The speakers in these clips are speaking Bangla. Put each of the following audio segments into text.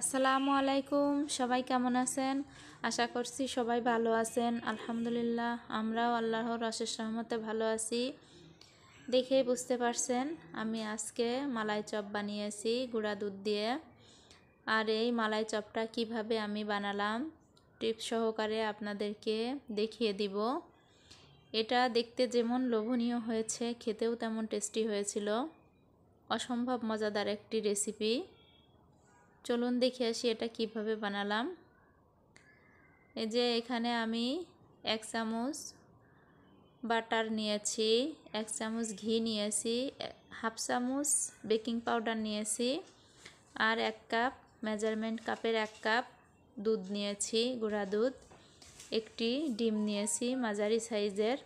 আসসালামু আলাইকুম সবাই কেমন আছেন আশা করছি সবাই ভালো আছেন আলহামদুলিল্লাহ আমরাও আল্লাহর অশেষ রহমতে ভালো আছি দেখে বুঝতে পারছেন আমি আজকে মালাই চপ বানিয়েছি গুঁড়া দুধ দিয়ে আর এই মালাই চপটা কিভাবে আমি বানালাম টিপ সহকারে আপনাদেরকে দেখিয়ে দিব এটা দেখতে যেমন লোভনীয় হয়েছে খেতেও তেমন টেস্টি হয়েছিল অসম্ভব মজাদার একটি রেসিপি চলুন দেখে আসি এটা কিভাবে বানালাম এই যে এখানে আমি এক চামচ বাটার নিয়েছি এক চামচ ঘি নিয়েছি হাফ চামচ বেকিং পাউডার নিয়েছি আর এক কাপ মেজারমেন্ট কাপের এক কাপ দুধ নিয়েছি গুঁড়া দুধ একটি ডিম নিয়েছি মাঝারি সাইজের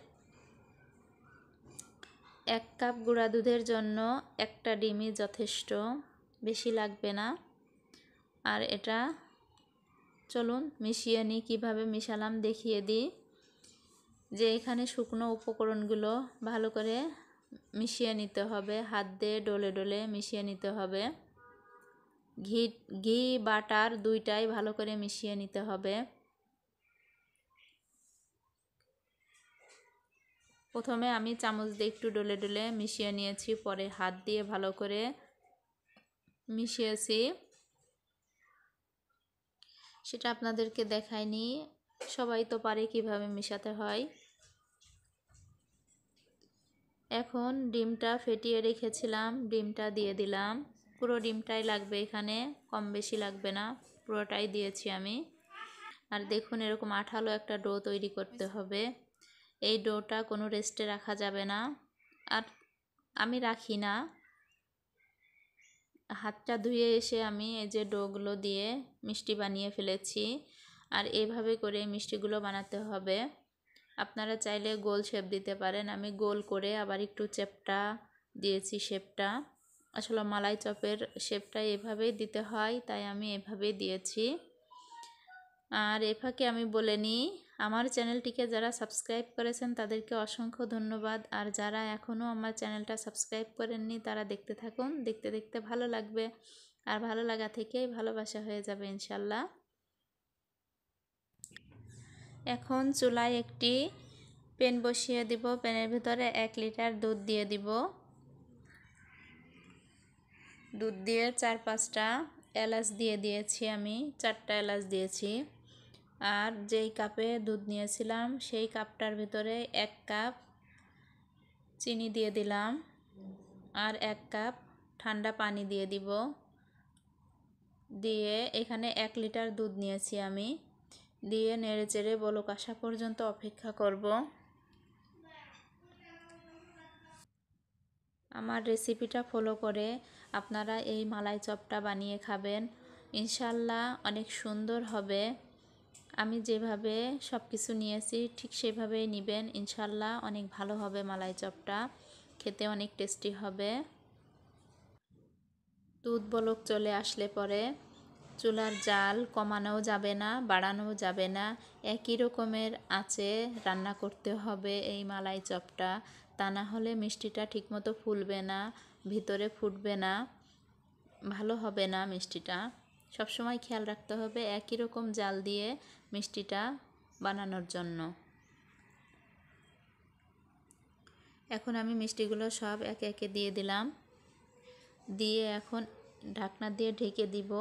এক কাপ গুঁড়া দুধের জন্য একটা ডিমই যথেষ্ট বেশি লাগবে না আর এটা চলুন মিশিয়ে নিই কীভাবে মিশালাম দেখিয়ে দিই যে এখানে শুকনো উপকরণগুলো ভালো করে মিশিয়ে নিতে হবে হাত দিয়ে ডলে ডলে মিশিয়ে নিতে হবে ঘি ঘি বাটার দুইটাই ভালো করে মিশিয়ে নিতে হবে প্রথমে আমি চামচ দিয়ে একটু ডলে ডলে মিশিয়ে নিয়েছি পরে হাত দিয়ে ভালো করে মিশিয়েছি সেটা আপনাদেরকে দেখায়নি সবাই তো পারে কিভাবে মেশাতে হয় এখন ডিমটা ফেটিয়ে রেখেছিলাম ডিমটা দিয়ে দিলাম পুরো ডিমটাই লাগবে এখানে কম বেশি লাগবে না পুরোটাই দিয়েছি আমি আর দেখুন এরকম আঠালো একটা ডো তৈরি করতে হবে এই ডোটা কোনো রেস্টে রাখা যাবে না আর আমি রাখি না হাতটা ধুয়ে এসে আমি এই যে ডোগুলো দিয়ে মিষ্টি বানিয়ে ফেলেছি আর এভাবে করে মিষ্টিগুলো বানাতে হবে আপনারা চাইলে গোল শেপ দিতে পারেন আমি গোল করে আবার একটু চেপটা দিয়েছি শেপটা আসলে মালাই চপের শেপটা এভাবেই দিতে হয় তাই আমি এভাবেই দিয়েছি আর এ ফাঁকে আমি বলে নিই আমার চ্যানেলটিকে যারা সাবস্ক্রাইব করেছেন তাদেরকে অসংখ্য ধন্যবাদ আর যারা এখনও আমার চ্যানেলটা সাবস্ক্রাইব করেননি তারা দেখতে থাকুন দেখতে দেখতে ভালো লাগবে আর ভালো লাগা থেকেই ভালোবাসা হয়ে যাবে ইনশাল্লাহ এখন চুলায় একটি পেন বসিয়ে দিব পেনের ভিতরে এক লিটার দুধ দিয়ে দিব দুধ দিয়ে চার পাঁচটা এলাচ দিয়ে দিয়েছি আমি চারটা এলাচ দিয়েছি আর যেই কাপে দুধ নিয়েছিলাম সেই কাপটার ভিতরে এক কাপ চিনি দিয়ে দিলাম আর এক কাপ ঠান্ডা পানি দিয়ে দিব দিয়ে এখানে এক লিটার দুধ নিয়েছি আমি দিয়ে নেড়ে চেড়ে বলক আসা পর্যন্ত অপেক্ষা করব আমার রেসিপিটা ফলো করে আপনারা এই মালাই চপটা বানিয়ে খাবেন ইনশাল্লাহ অনেক সুন্দর হবে আমি যেভাবে সব কিছু নিয়েছি ঠিক সেভাবে নেবেন ইনশাল্লাহ অনেক ভালো হবে মালাই চপটা খেতে অনেক টেস্টি হবে দুধ বলক চলে আসলে পরে চুলার জাল কমানোও যাবে না বাড়ানোও যাবে না একই রকমের আছে রান্না করতে হবে এই মালাই চপটা তা না হলে মিষ্টিটা ঠিকমতো ফুলবে না ভিতরে ফুটবে না ভালো হবে না মিষ্টিটা সবসময় খেয়াল রাখতে হবে একই রকম জাল দিয়ে মিষ্টিটা বানানোর জন্য এখন আমি মিষ্টিগুলো সব একে একে দিয়ে দিলাম দিয়ে এখন ঢাকনা দিয়ে ঢেকে দিব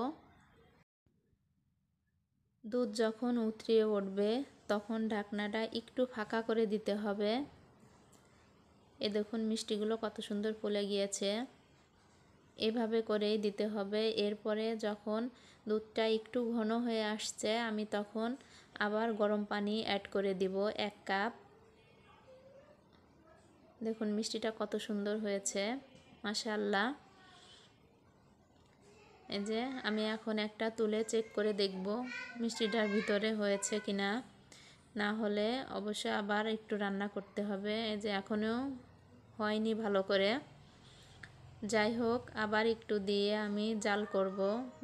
দুধ যখন উতরিয়ে উঠবে তখন ঢাকনাটা একটু ফাঁকা করে দিতে হবে এ দেখুন মিষ্টিগুলো কত সুন্দর ফুলে গিয়েছে এভাবে করেই দিতে হবে এরপরে যখন দুধটা একটু ঘন হয়ে আসছে আমি তখন আবার গরম পানি অ্যাড করে দিব এক কাপ দেখুন মিষ্টিটা কত সুন্দর হয়েছে মাশাল্লাহ এই যে আমি এখন একটা তুলে চেক করে দেখব মিষ্টিটার ভিতরে হয়েছে কিনা না হলে অবশ্য আবার একটু রান্না করতে হবে এই যে এখনও হয়নি ভালো করে যাই হোক আবার একটু দিয়ে আমি জাল করব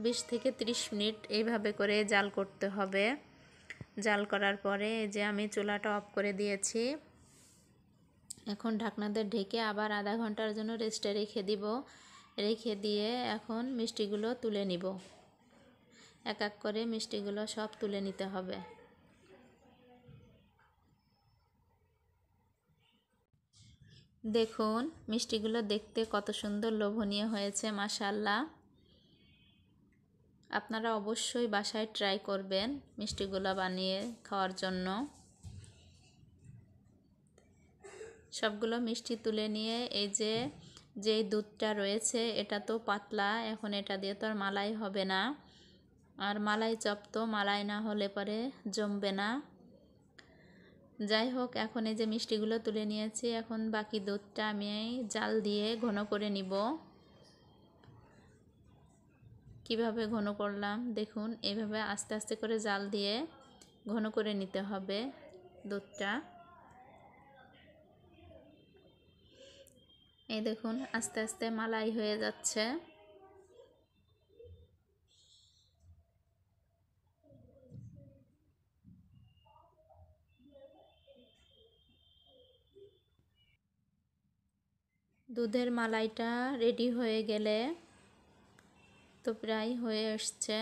২০ থেকে ৩০ মিনিট এইভাবে করে জাল করতে হবে জাল করার পরে যে আমি চুলাটা অফ করে দিয়েছি এখন ঢাকনাদের ঢেকে আবার আধা ঘন্টার জন্য রেস্টে রেখে দিব রেখে দিয়ে এখন মিষ্টিগুলো তুলে নিব এক এক করে মিষ্টিগুলো সব তুলে নিতে হবে দেখুন মিষ্টিগুলো দেখতে কত সুন্দর লোভনীয় হয়েছে মাশাল্লাহ আপনারা অবশ্যই বাসায় ট্রাই করবেন মিষ্টিগুলো বানিয়ে খাওয়ার জন্য সবগুলো মিষ্টি তুলে নিয়ে এই যে যে দুধটা রয়েছে এটা তো পাতলা এখন এটা দিয়ে তো আর মালাই হবে না আর মালাই চপ তো মালাই না হলে পরে জমবে না যাই হোক এখন এই যে মিষ্টিগুলো তুলে নিয়েছি এখন বাকি দুধটা আমি জাল দিয়ে ঘন করে নিব কিভাবে ঘন করলাম দেখুন এভাবে আস্তে আস্তে করে জাল দিয়ে ঘন করে নিতে হবে দুধটা এই দেখুন আস্তে আস্তে মালাই হয়ে যাচ্ছে দুধের মালাইটা রেডি হয়ে গেলে তো প্রায় হয়ে এসছে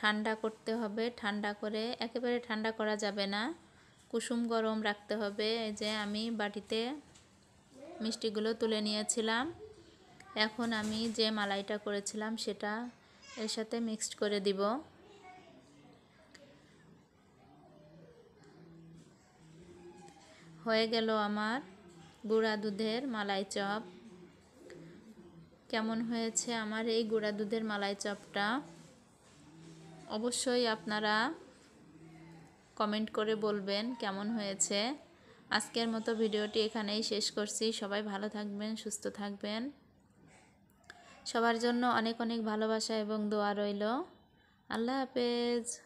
ঠান্ডা করতে হবে ঠান্ডা করে একেবারে ঠান্ডা করা যাবে না কুসুম গরম রাখতে হবে এই যে আমি বাটিতে মিষ্টিগুলো তুলে নিয়েছিলাম এখন আমি যে মালাইটা করেছিলাম সেটা এর সাথে মিক্সড করে দিব হয়ে গেল আমার গুঁড়া দুধের মালাই চপ কেমন হয়েছে আমার এই গুঁড়া দুধের মালাই চপটা অবশ্যই আপনারা কমেন্ট করে বলবেন কেমন হয়েছে আজকের মতো ভিডিওটি এখানেই শেষ করছি সবাই ভালো থাকবেন সুস্থ থাকবেন সবার জন্য অনেক অনেক ভালোবাসা এবং দোয়া রইল আল্লাহ হাফেজ